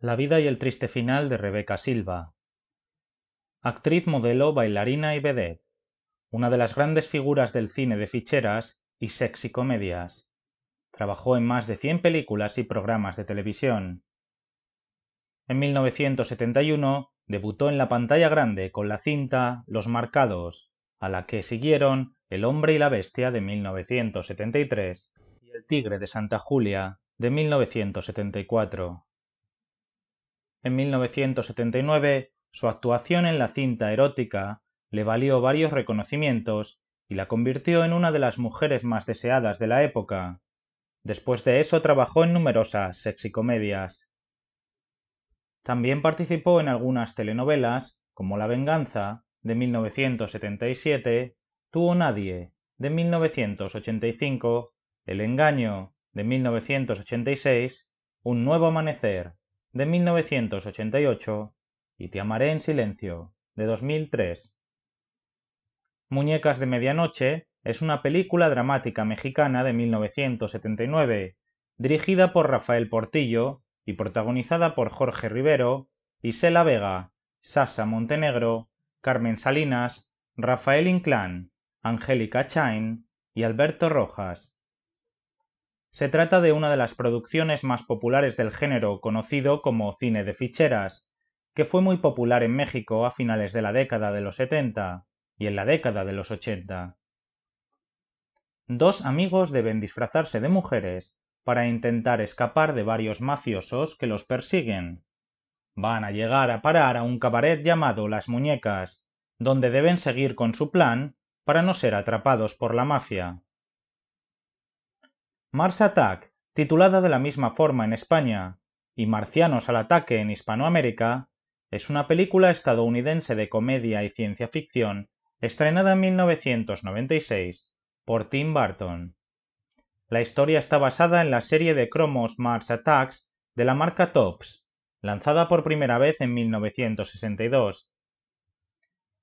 La vida y el triste final de Rebeca Silva. Actriz, modelo, bailarina y vedette. Una de las grandes figuras del cine de ficheras y sexy comedias. Trabajó en más de 100 películas y programas de televisión. En 1971 debutó en la pantalla grande con la cinta Los Marcados, a la que siguieron El hombre y la bestia de 1973 y El tigre de Santa Julia de 1974. En 1979, su actuación en la cinta erótica le valió varios reconocimientos y la convirtió en una de las mujeres más deseadas de la época. Después de eso trabajó en numerosas sexicomedias. También participó en algunas telenovelas, como La Venganza, de 1977, Tuvo Nadie, de 1985, El Engaño, de 1986, Un Nuevo Amanecer, de 1988 y Te amaré en silencio de 2003. Muñecas de Medianoche es una película dramática mexicana de 1979, dirigida por Rafael Portillo y protagonizada por Jorge Rivero, Isela Vega, Sasa Montenegro, Carmen Salinas, Rafael Inclán, Angélica Chain y Alberto Rojas. Se trata de una de las producciones más populares del género conocido como cine de ficheras, que fue muy popular en México a finales de la década de los 70 y en la década de los 80. Dos amigos deben disfrazarse de mujeres para intentar escapar de varios mafiosos que los persiguen. Van a llegar a parar a un cabaret llamado Las Muñecas, donde deben seguir con su plan para no ser atrapados por la mafia. Mars Attack, titulada de la misma forma en España, y Marcianos al ataque en Hispanoamérica, es una película estadounidense de comedia y ciencia ficción estrenada en 1996 por Tim Burton. La historia está basada en la serie de cromos Mars Attacks de la marca Tops, lanzada por primera vez en 1962.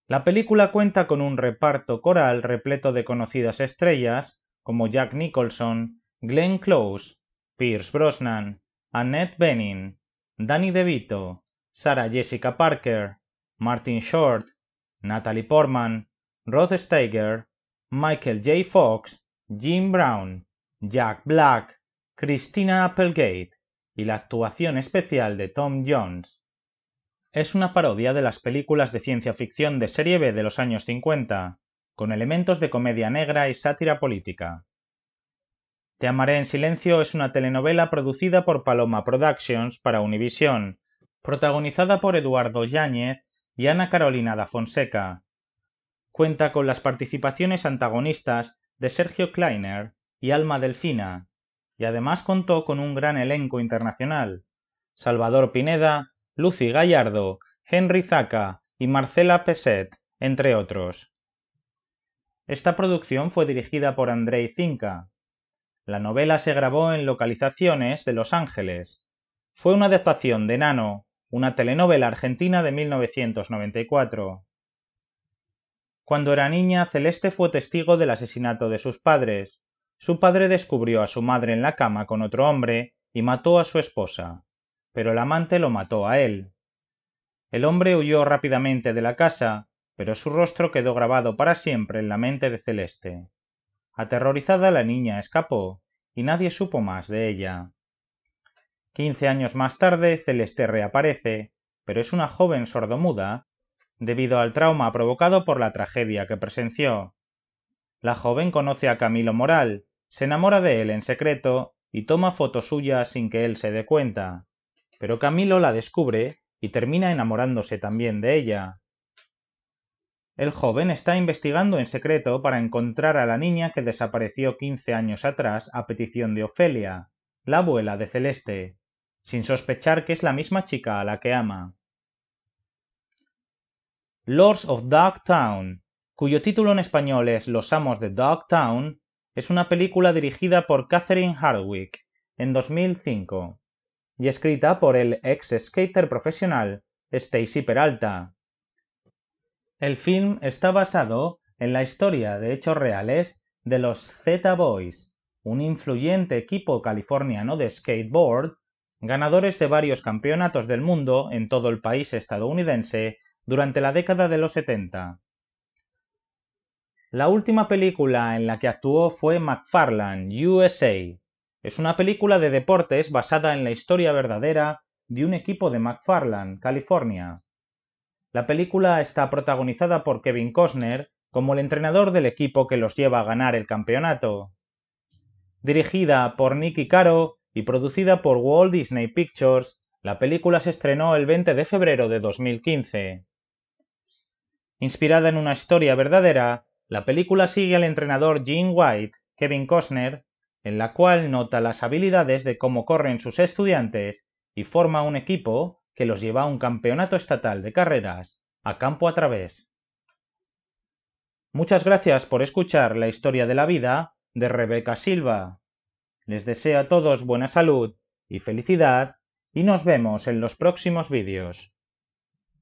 La película cuenta con un reparto coral repleto de conocidas estrellas como Jack Nicholson, Glenn Close, Pierce Brosnan, Annette Bening, Danny DeVito, Sarah Jessica Parker, Martin Short, Natalie Portman, Rod Steiger, Michael J. Fox, Jim Brown, Jack Black, Christina Applegate y la actuación especial de Tom Jones. Es una parodia de las películas de ciencia ficción de serie B de los años 50, con elementos de comedia negra y sátira política. Te amaré en silencio es una telenovela producida por Paloma Productions para Univision, protagonizada por Eduardo Yáñez y Ana Carolina da Fonseca. Cuenta con las participaciones antagonistas de Sergio Kleiner y Alma Delfina, y además contó con un gran elenco internacional. Salvador Pineda, Lucy Gallardo, Henry Zaca y Marcela Peset, entre otros. Esta producción fue dirigida por Andrei Zinka. La novela se grabó en localizaciones de Los Ángeles. Fue una adaptación de Nano, una telenovela argentina de 1994. Cuando era niña, Celeste fue testigo del asesinato de sus padres. Su padre descubrió a su madre en la cama con otro hombre y mató a su esposa, pero el amante lo mató a él. El hombre huyó rápidamente de la casa, pero su rostro quedó grabado para siempre en la mente de Celeste. Aterrorizada la niña escapó, y nadie supo más de ella. Quince años más tarde, Celeste reaparece, pero es una joven sordomuda, debido al trauma provocado por la tragedia que presenció. La joven conoce a Camilo Moral, se enamora de él en secreto y toma fotos suyas sin que él se dé cuenta. Pero Camilo la descubre y termina enamorándose también de ella. El joven está investigando en secreto para encontrar a la niña que desapareció 15 años atrás a petición de Ofelia, la abuela de Celeste, sin sospechar que es la misma chica a la que ama. Lords of Darktown, cuyo título en español es Los Amos de Darktown, es una película dirigida por Catherine Hardwick en 2005 y escrita por el ex skater profesional Stacy Peralta, el film está basado en la historia de hechos reales de los Zeta Boys, un influyente equipo californiano de skateboard, ganadores de varios campeonatos del mundo en todo el país estadounidense durante la década de los 70. La última película en la que actuó fue McFarland, USA. Es una película de deportes basada en la historia verdadera de un equipo de McFarland, California. La película está protagonizada por Kevin Costner como el entrenador del equipo que los lleva a ganar el campeonato. Dirigida por Nicky Caro y producida por Walt Disney Pictures, la película se estrenó el 20 de febrero de 2015. Inspirada en una historia verdadera, la película sigue al entrenador Gene White, Kevin Costner, en la cual nota las habilidades de cómo corren sus estudiantes y forma un equipo que los lleva a un campeonato estatal de carreras a campo a través. Muchas gracias por escuchar la historia de la vida de Rebeca Silva. Les deseo a todos buena salud y felicidad y nos vemos en los próximos vídeos.